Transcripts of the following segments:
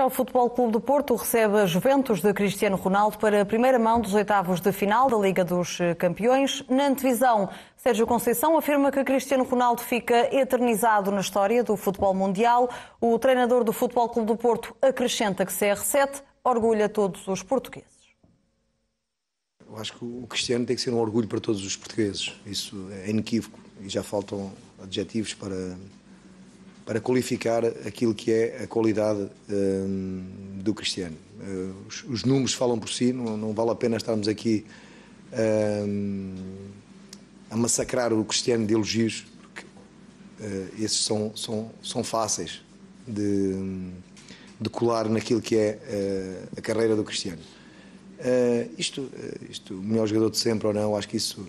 Já o Futebol Clube do Porto recebe a Juventus de Cristiano Ronaldo para a primeira mão dos oitavos de final da Liga dos eh, Campeões. Na antevisão, Sérgio Conceição afirma que Cristiano Ronaldo fica eternizado na história do futebol mundial. O treinador do Futebol Clube do Porto acrescenta que CR7 orgulha todos os portugueses. Eu acho que o Cristiano tem que ser um orgulho para todos os portugueses. Isso é inequívoco e já faltam adjetivos para para qualificar aquilo que é a qualidade um, do Cristiano. Eh, os, os, números falam por si, não, não vale a pena estarmos aqui um, a massacrar o Cristiano de elogios, porque uh, esses são, são, são fáceis de, hum, de colar naquilo que é uh, a carreira do Cristiano. isto, isto, o melhor jogador de sempre ou não, acho que isso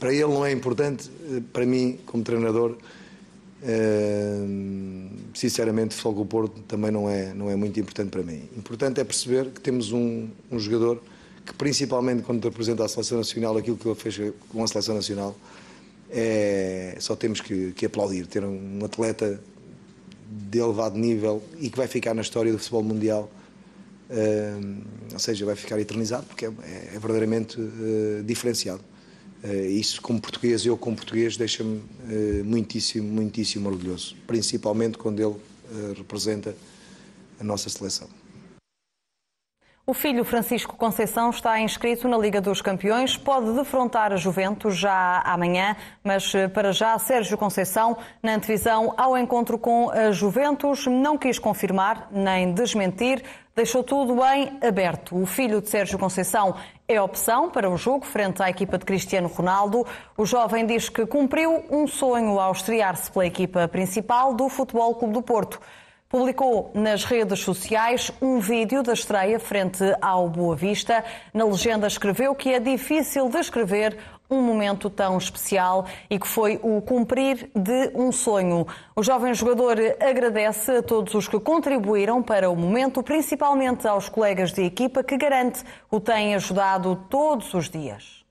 para ele não é importante, para mim, como treinador, sinceramente, o Porto também não é, não é muito importante para mim. Importante é perceber que temos um, um jogador que, principalmente quando representa a Seleção Nacional, aquilo que ele fez com a Seleção Nacional, é, só temos que, que aplaudir. Ter um, atleta de elevado nível e que vai ficar na história do futebol mundial, ou seja, vai ficar eternizado, porque é, é, é verdadeiramente eh, diferenciado. Eh, isso, como português, eu como português, deixa-me eh, muitíssimo, muitíssimo orgulhoso, principalmente quando ele eh, representa a nossa seleção. O filho Francisco Conceição está inscrito na Liga dos Campeões, pode defrontar a Juventus já amanhã, mas eh, para já Sérgio Conceição, na antevisão ao encontro com a Juventus, não quis confirmar nem desmentir, deixou tudo em aberto. O filho de Sérgio Conceição é opção para o jogo frente à equipa de Cristiano Ronaldo. O jovem diz que cumpriu um sonho ao estrear-se pela equipa principal do Futebol Clube do Porto publicou nas redes sociais um vídeo da estreia frente ao Boa Vista. Na legenda escreveu que é difícil descrever um momento tão especial e que foi o cumprir de um sonho. O jovem jogador agradece a todos os que contribuíram para o momento, principalmente aos colegas de equipa que garante o têm ajudado todos os dias.